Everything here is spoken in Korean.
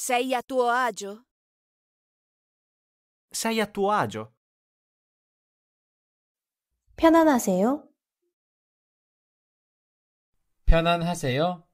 Sei a tuo agio? Sei a tuo agio? 편안하세요? 편안하세요?